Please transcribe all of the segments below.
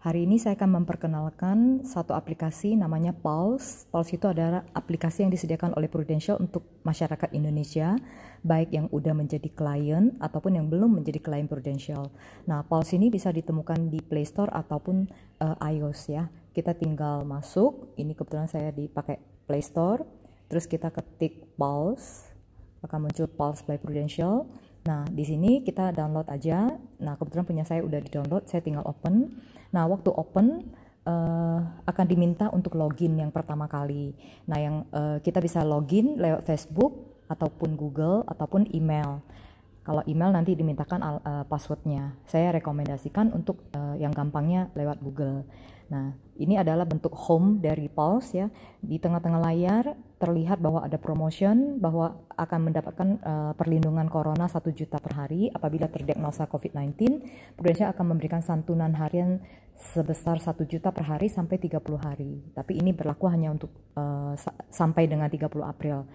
Hari ini saya akan memperkenalkan satu aplikasi namanya Pulse. Pulse itu adalah aplikasi yang disediakan oleh Prudential untuk masyarakat Indonesia, baik yang sudah menjadi klien ataupun yang belum menjadi klien Prudential. Nah, Pulse ini bisa ditemukan di Play Store ataupun uh, iOS ya. Kita tinggal masuk, ini kebetulan saya dipakai Play Store, terus kita ketik Pulse, akan muncul Pulse by Prudential. Nah, di sini kita download aja. Nah, kebetulan punya saya udah di-download, saya tinggal open. Nah, waktu open uh, akan diminta untuk login yang pertama kali. Nah, yang uh, kita bisa login lewat Facebook ataupun Google ataupun email kalau email nanti dimintakan uh, passwordnya. Saya rekomendasikan untuk uh, yang gampangnya lewat Google. Nah, ini adalah bentuk home dari Pulse ya. Di tengah-tengah layar terlihat bahwa ada promotion bahwa akan mendapatkan uh, perlindungan corona 1 juta per hari apabila terdiagnosa COVID-19. Prudential akan memberikan santunan harian sebesar 1 juta per hari sampai 30 hari. Tapi ini berlaku hanya untuk uh, sa sampai dengan 30 April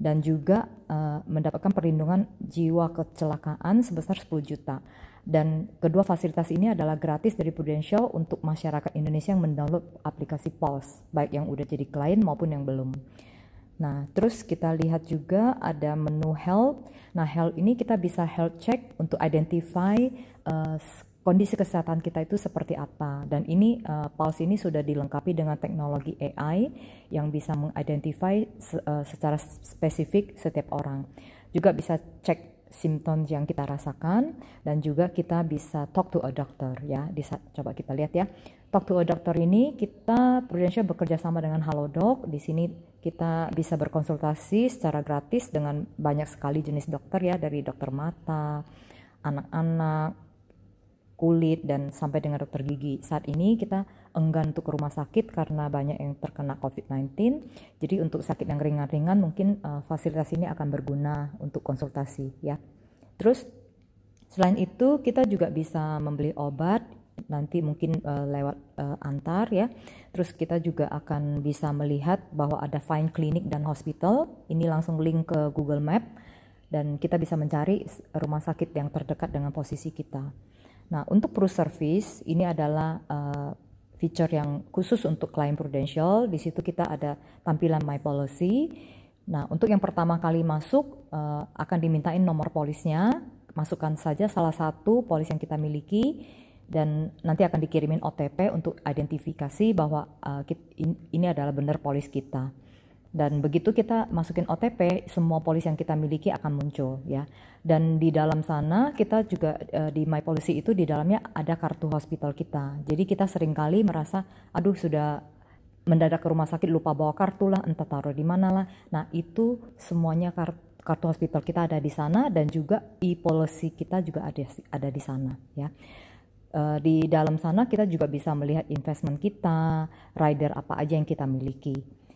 dan juga uh, mendapatkan perlindungan jiwa kecelakaan sebesar 10 juta. Dan kedua fasilitas ini adalah gratis dari Prudential untuk masyarakat Indonesia yang mendownload aplikasi Pulse, baik yang udah jadi klien maupun yang belum. Nah, terus kita lihat juga ada menu health. Nah, health ini kita bisa health check untuk identify uh, kondisi kesehatan kita itu seperti apa. Dan ini uh, Pulse ini sudah dilengkapi dengan teknologi AI yang bisa mengidentify se uh, secara spesifik setiap orang. Juga bisa cek simptom yang kita rasakan dan juga kita bisa talk to a doctor ya. Bisa, coba kita lihat ya. Talk to a doctor ini kita Prudential bekerja sama dengan Halodoc. Di sini kita bisa berkonsultasi secara gratis dengan banyak sekali jenis dokter ya dari dokter mata, anak-anak, kulit dan sampai dengan dokter gigi. Saat ini kita enggan untuk ke rumah sakit karena banyak yang terkena COVID-19. Jadi untuk sakit yang ringan-ringan mungkin uh, fasilitas ini akan berguna untuk konsultasi ya. Terus selain itu kita juga bisa membeli obat nanti mungkin uh, lewat uh, antar ya. Terus kita juga akan bisa melihat bahwa ada fine clinic dan hospital. Ini langsung link ke Google Map dan kita bisa mencari rumah sakit yang terdekat dengan posisi kita. Nah, untuk pro service ini adalah uh, feature yang khusus untuk klien prudential. Di situ kita ada tampilan My Policy. Nah, untuk yang pertama kali masuk uh, akan dimintain nomor polisnya. Masukkan saja salah satu polis yang kita miliki dan nanti akan dikirimin OTP untuk identifikasi bahwa uh, ini adalah benar polis kita. Dan begitu kita masukin OTP, semua polis yang kita miliki akan muncul ya. Dan di dalam sana kita juga eh, di My Policy itu di dalamnya ada kartu hospital kita. Jadi kita seringkali merasa aduh sudah mendadak ke rumah sakit lupa bawa kartu lah, entah taruh di mana lah. Nah, itu semuanya kartu kartu hospital kita ada di sana dan juga e-policy kita juga ada ada di sana ya. Eh, di dalam sana kita juga bisa melihat investment kita, rider apa aja yang kita miliki.